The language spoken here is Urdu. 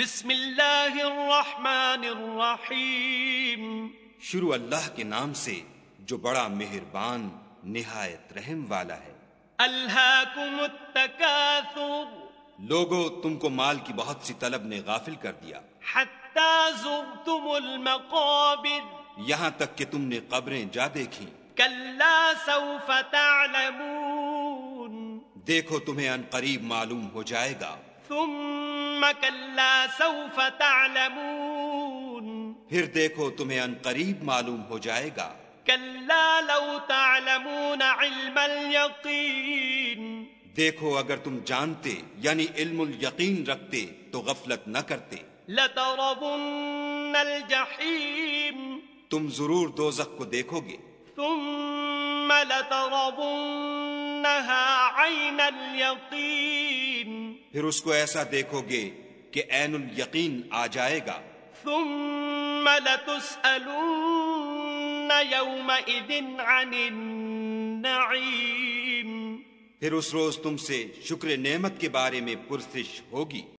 بسم اللہ الرحمن الرحیم شروع اللہ کے نام سے جو بڑا مہربان نہایت رحم والا ہے اللہ التکاثر لوگو تم کو مال کی بہت سی طلب نے غافل کر دیا حتی زرتم المقابر یہاں تک کہ تم نے قبریں جا دیکھی کلا سوف تعلمون دیکھو تمہیں ان قریب معلوم ہو جائے گا سوف تعلمون پھر دیکھو تمہیں ان قریب معلوم ہو جائے گا دیکھو اگر تم جانتے یعنی علم ال یقین رکھتے تو غفلت نہ کرتے الجحیم تم ضرور دو کو دیکھو گے تم لتر پھر اس کو ایسا دیکھو گے کہ این ال یقین آ جائے گا النعیم پھر اس روز تم سے شکر نعمت کے بارے میں پرسش ہوگی